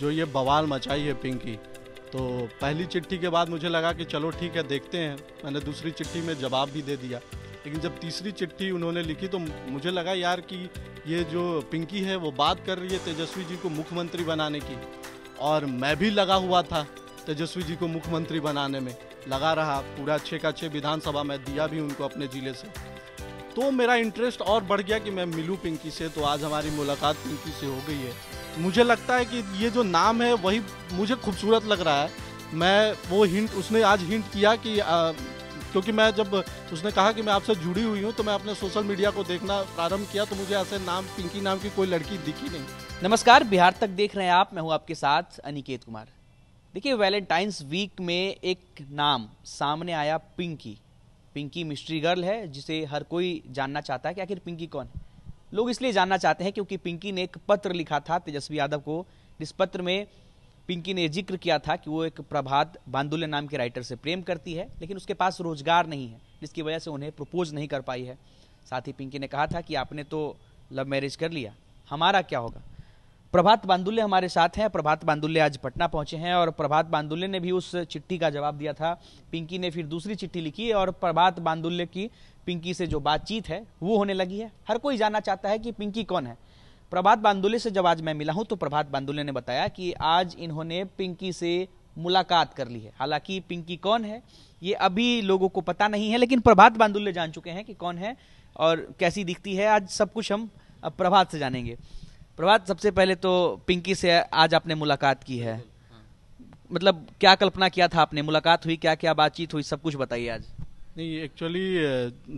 जो ये बवाल मचाई है पिंकी तो पहली चिट्ठी के बाद मुझे लगा कि चलो ठीक है देखते हैं मैंने दूसरी चिट्ठी में जवाब भी दे दिया लेकिन जब तीसरी चिट्ठी उन्होंने लिखी तो मुझे लगा यार कि ये जो पिंकी है वो बात कर रही है तेजस्वी जी को मुख्यमंत्री बनाने की और मैं भी लगा हुआ था तेजस्वी जी को मुख्यमंत्री बनाने में लगा रहा पूरा छः का छः विधानसभा में दिया भी उनको अपने ज़िले से तो मेरा इंटरेस्ट और बढ़ गया कि मैं मिलूँ पिंकी से तो आज हमारी मुलाकात पिंकी से हो गई है मुझे लगता है कि ये जो नाम है वही मुझे खूबसूरत लग रहा है मैं वो हिंट उसने आज हिंट किया कि आ, क्योंकि मैं जब उसने कहा कि मैं आपसे जुड़ी हुई हूँ तो मैं अपने सोशल मीडिया को देखना प्रारंभ किया तो मुझे ऐसे नाम पिंकी नाम की कोई लड़की दिखी नहीं नमस्कार बिहार तक देख रहे हैं आप मैं हूँ आपके साथ अनिकेत कुमार देखिए वैलेंटाइंस वीक में एक नाम सामने आया पिंकी पिंकी मिस्ट्री गर्ल है जिसे हर कोई जानना चाहता है कि आखिर पिंकी कौन है लोग इसलिए जानना चाहते हैं क्योंकि पिंकी ने एक पत्र लिखा था तेजस्वी यादव को जिस पत्र में पिंकी ने जिक्र किया था कि वो एक प्रभात बांदुल्य नाम के राइटर से प्रेम करती है लेकिन उसके पास रोजगार नहीं है जिसकी वजह से उन्हें प्रपोज नहीं कर पाई है साथ ही पिंकी ने कहा था कि आपने तो लव मैरिज कर लिया हमारा क्या होगा प्रभात बांदुल्य हमारे साथ हैं प्रभात बांदुल्य आज पटना पहुंचे हैं और प्रभात बांदुल्य ने भी उस चिट्ठी का जवाब दिया था पिंकी ने फिर दूसरी चिट्ठी लिखी और प्रभात बांदुल्य की पिंकी से जो बातचीत है वो होने लगी है हर कोई जानना चाहता है कि पिंकी कौन है प्रभात बांदुल्य से जब आज मैं मिला हूं तो प्रभात बांदुल्य ने बताया कि आज इन्होंने पिंकी से मुलाकात कर ली है हालांकि पिंकी कौन है ये अभी लोगों को पता नहीं है लेकिन प्रभात बांदुल्य जान चुके हैं कि कौन है और कैसी दिखती है आज सब कुछ हम प्रभात से जानेंगे प्रभात सबसे पहले तो पिंकी से आज आपने मुलाकात की है हाँ। मतलब क्या कल्पना किया था आपने मुलाकात हुई क्या क्या बातचीत हुई सब कुछ बताइए आज नहीं एक्चुअली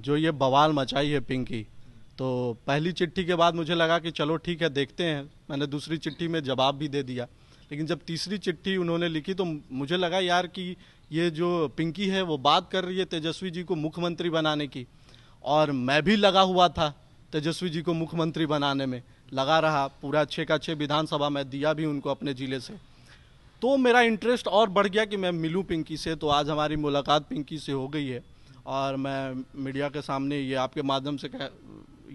जो ये बवाल मचाई है पिंकी तो पहली चिट्ठी के बाद मुझे लगा कि चलो ठीक है देखते हैं मैंने दूसरी चिट्ठी में जवाब भी दे दिया लेकिन जब तीसरी चिट्ठी उन्होंने लिखी तो मुझे लगा यार कि ये जो पिंकी है वो बात कर रही है तेजस्वी जी को मुख्यमंत्री बनाने की और मैं भी लगा हुआ था तेजस्वी जी को मुख्यमंत्री बनाने में लगा रहा पूरा छः का छः विधानसभा में दिया भी उनको अपने ज़िले से तो मेरा इंटरेस्ट और बढ़ गया कि मैं मिलूँ पिंकी से तो आज हमारी मुलाकात पिंकी से हो गई है और मैं मीडिया के सामने ये आपके माध्यम से कह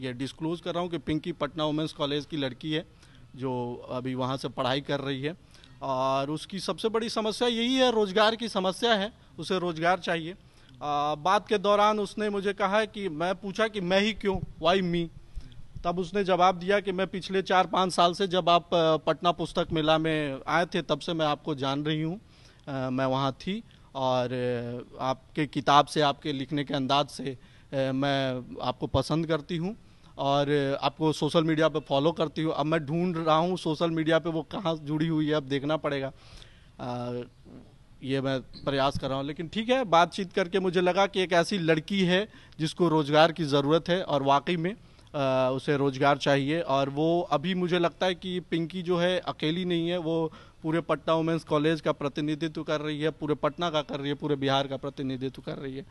ये डिस्क्लोज कर रहा हूँ कि पिंकी पटना वुमेंस कॉलेज की लड़की है जो अभी वहाँ से पढ़ाई कर रही है और उसकी सबसे बड़ी समस्या यही है रोज़गार की समस्या है उसे रोज़गार चाहिए आ, बात के दौरान उसने मुझे कहा कि मैं पूछा कि मैं ही क्यों वाई मी तब उसने जवाब दिया कि मैं पिछले चार पाँच साल से जब आप पटना पुस्तक मेला में आए थे तब से मैं आपको जान रही हूँ मैं वहाँ थी और आपके किताब से आपके लिखने के अंदाज से मैं आपको पसंद करती हूँ और आपको सोशल मीडिया पे फॉलो करती हूँ अब मैं ढूंढ रहा हूँ सोशल मीडिया पे वो कहाँ जुड़ी हुई है अब देखना पड़ेगा आ, ये मैं प्रयास कर रहा हूँ लेकिन ठीक है बातचीत करके मुझे लगा कि एक ऐसी लड़की है जिसको रोज़गार की ज़रूरत है और वाकई में आ, उसे रोजगार चाहिए और वो अभी मुझे लगता है कि पिंकी जो है अकेली नहीं है वो पूरे पटना वुमेंस कॉलेज का प्रतिनिधित्व कर रही है पूरे पटना का कर रही है पूरे बिहार का प्रतिनिधित्व कर रही है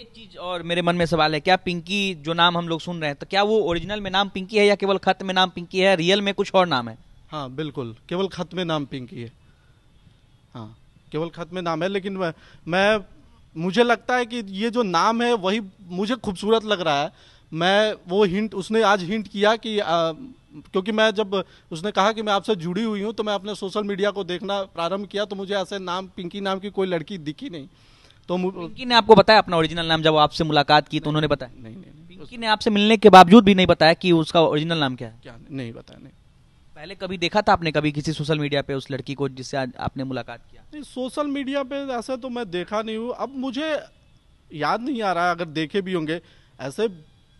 एक चीज और मेरे मन में सवाल है क्या पिंकी जो नाम हम लोग सुन रहे हैं तो क्या वो ओरिजिनल में नाम पिंकी है या केवल खत में नाम पिंकी है रियल में कुछ और नाम है हाँ बिल्कुल केवल खत में नाम पिंकी है हाँ केवल खत में नाम है लेकिन मैं, मैं मुझे लगता है कि ये जो नाम है वही मुझे खूबसूरत लग रहा है मैं वो हिंट उसने आज हिंट किया कि आ, क्योंकि मैं जब उसने कहा कि मैं आपसे जुड़ी हुई हूँ तो मैं अपने सोशल मीडिया को देखना प्रारंभ किया तो मुझे ऐसे नाम पिंकी नाम की कोई लड़की दिखी नहीं तो पिंकी ने आपको बताया अपना ओरिजिनल नाम जब आपसे मुलाकात की तो उन्होंने बताया नहीं नहीं, पिंकी ने आपसे मिलने के बावजूद भी नहीं बताया कि उसका ओरिजिनल नाम क्या है क्या नहीं बताया नहीं पहले कभी देखा था आपने कभी किसी सोशल मीडिया पे उस लड़की को जिससे आज आपने मुलाकात किया नहीं सोशल मीडिया पे ऐसा तो मैं देखा नहीं हूँ अब मुझे याद नहीं आ रहा अगर देखे भी होंगे ऐसे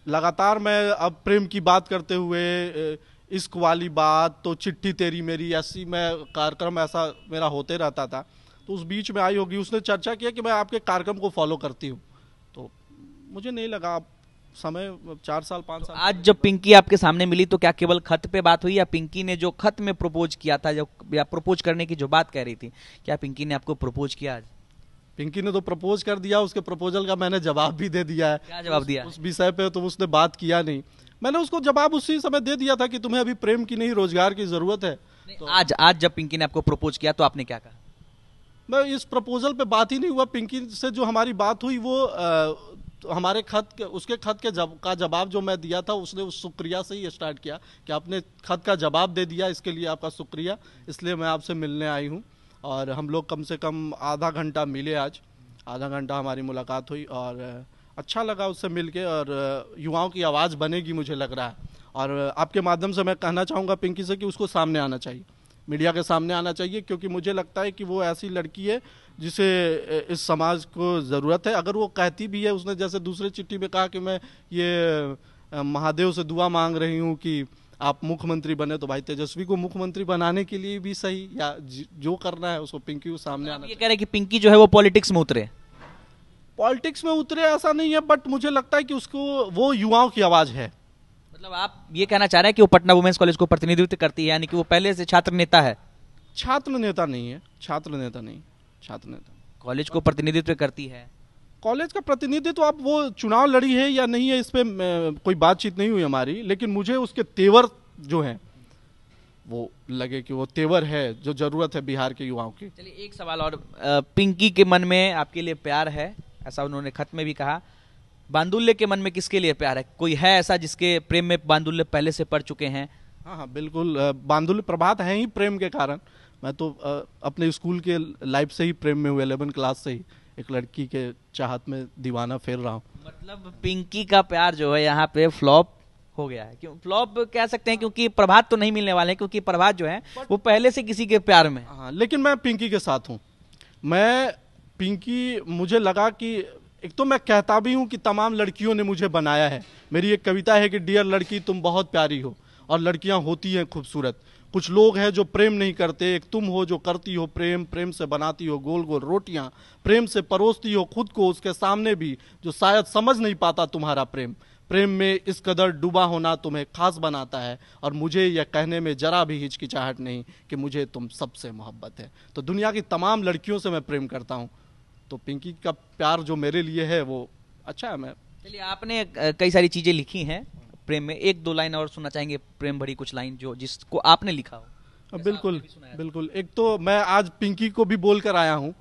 लगातार मैं अब प्रेम की बात करते हुए इश्क वाली बात तो चिट्ठी तेरी मेरी ऐसी मैं कार्यक्रम ऐसा मेरा होते रहता था तो उस बीच में आई होगी उसने चर्चा किया कि मैं आपके कार्यक्रम को फॉलो करती हूँ तो मुझे नहीं लगा आप समय चार साल पाँच साल आज जब पिंकी आपके सामने मिली तो क्या केवल खत पे बात हुई या पिंकी ने जो खत में प्रपोज किया था जो या प्रपोज करने की जो बात कह रही थी क्या पिंकी ने आपको प्रपोज किया आज पिंकी ने तो प्रपोज कर दिया उसके प्रपोजल का मैंने जवाब भी दे दिया है क्या जवाब दिया उस विषय पे तो उसने बात किया नहीं मैंने उसको जवाब उसी समय दे दिया था कि तुम्हें अभी प्रेम की नहीं रोजगार की जरूरत है तो, आज आज जब पिंकी ने आपको प्रपोज किया तो आपने क्या कहा मैं इस प्रपोजल पे बात ही नहीं हुआ पिंकी से जो हमारी बात हुई वो आ, तो हमारे खत के उसके खत के जब का जवाब जो मैं दिया था उसने उस शुक्रिया से ही स्टार्ट किया कि आपने खत का जवाब दे दिया इसके लिए आपका शुक्रिया इसलिए मैं आपसे मिलने आई हूँ और हम लोग कम से कम आधा घंटा मिले आज आधा घंटा हमारी मुलाकात हुई और अच्छा लगा उससे मिल के और युवाओं की आवाज़ बनेगी मुझे लग रहा है और आपके माध्यम से मैं कहना चाहूँगा पिंकी से कि उसको सामने आना चाहिए मीडिया के सामने आना चाहिए क्योंकि मुझे लगता है कि वो ऐसी लड़की है जिसे इस समाज को ज़रूरत है अगर वो कहती भी है उसने जैसे दूसरे चिट्ठी में कहा कि मैं ये महादेव से दुआ मांग रही हूँ कि आप मुख्यमंत्री बने तो भाई तेजस्वी को मुख्यमंत्री बनाने के लिए भी सही या जो करना है उसको पिंकी को सामने आना ये कह रहे कि पिंकी जो है वो पॉलिटिक्स में उतरे पॉलिटिक्स में उतरे ऐसा नहीं है बट मुझे लगता है कि उसको वो युवाओं की आवाज है मतलब आप ये कहना चाह रहे हैं कि वो पटना वुमेन्स कॉलेज को प्रतिनिधित्व करती है यानी कि वो पहले से छात्र नेता है छात्र नेता नहीं है छात्र नेता नहीं छात्र नेता कॉलेज को प्रतिनिधित्व करती है कॉलेज का प्रतिनिधित्व तो आप वो चुनाव लड़ी है या नहीं है इस पर कोई बातचीत नहीं हुई हमारी लेकिन मुझे उसके तेवर जो है वो लगे कि वो तेवर है जो जरूरत है बिहार के युवाओं की चलिए एक सवाल और पिंकी के मन में आपके लिए प्यार है ऐसा उन्होंने खत में भी कहा बांदुल्य के मन में किसके लिए प्यार है कोई है ऐसा जिसके प्रेम में बांदुल्य पहले से पड़ चुके हैं हाँ हाँ बिल्कुल बांदुल्य प्रभात है ही प्रेम के कारण मैं तो अपने स्कूल के लाइफ से ही प्रेम में हुए अलेवन क्लास से ही एक लड़की के चाहत में दीवाना फेर रहा हूँ मतलब पिंकी का प्यार जो है यहाँ पे फ्लॉप हो गया है क्यों फ्लॉप कह सकते हैं क्योंकि प्रभात तो नहीं मिलने वाले क्योंकि प्रभात जो है वो पहले से किसी के प्यार में हाँ लेकिन मैं पिंकी के साथ हूँ मैं पिंकी मुझे लगा कि एक तो मैं कहता भी हूँ कि तमाम लड़कियों ने मुझे बनाया है मेरी एक कविता है कि डियर लड़की तुम बहुत प्यारी हो और लड़कियाँ होती हैं खूबसूरत कुछ लोग हैं जो प्रेम नहीं करते एक तुम हो जो करती हो प्रेम प्रेम से बनाती हो गोल गोल रोटियां प्रेम से परोसती हो खुद को उसके सामने भी जो शायद समझ नहीं पाता तुम्हारा प्रेम प्रेम में इस कदर डूबा होना तुम्हें खास बनाता है और मुझे यह कहने में जरा भी हिचकिचाहट नहीं कि मुझे तुम सबसे मोहब्बत है तो दुनिया की तमाम लड़कियों से मैं प्रेम करता हूँ तो पिंकी का प्यार जो मेरे लिए है वो अच्छा है मैं चलिए आपने कई सारी चीज़ें लिखी हैं प्रेम में एक दो लाइन और सुनना चाहेंगे प्रेम भरी कुछ लाइन जो जिसको आपने लिखा हो बिल्कुल बिल्कुल एक तो मैं आज पिंकी को भी बोल कर आया हूँ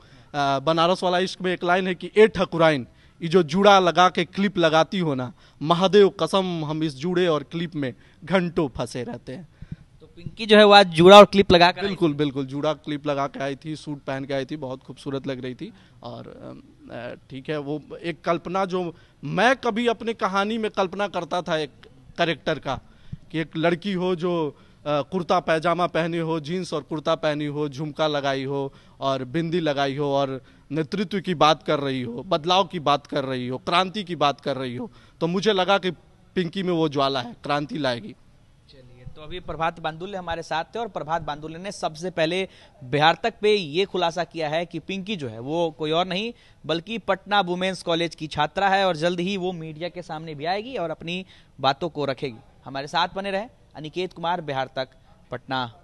बनारस वाला इश्क में एक लाइन है कि ए ठकुराइन ये जो जुड़ा लगा के क्लिप लगाती हो ना महादेव कसम हम इस जुड़े और क्लिप में घंटों फंसे रहते हैं तो पिंकी जो है वो आज जुड़ा और क्लिप लगा कर बिल्कुल बिल्कुल जुड़ा क्लिप लगा के आई थी सूट पहन के आई थी बहुत खूबसूरत लग रही थी और ठीक है वो एक कल्पना जो मैं कभी अपने कहानी में कल्पना करता था एक करेक्टर का कि एक लड़की हो जो कुर्ता पैजामा पहनी हो जीन्स और कुर्ता पहनी हो झुमका लगाई हो और बिंदी लगाई हो और नेतृत्व की बात कर रही हो बदलाव की बात कर रही हो क्रांति की बात कर रही हो तो मुझे लगा कि पिंकी में वो ज्वाला है क्रांति लाएगी तो अभी प्रभात बांदुल्य हमारे साथ थे और प्रभात बांदुल्य ने सबसे पहले बिहार तक पे ये खुलासा किया है कि पिंकी जो है वो कोई और नहीं बल्कि पटना वुमेन्स कॉलेज की छात्रा है और जल्द ही वो मीडिया के सामने भी आएगी और अपनी बातों को रखेगी हमारे साथ बने रहें अनिकेत कुमार बिहार तक पटना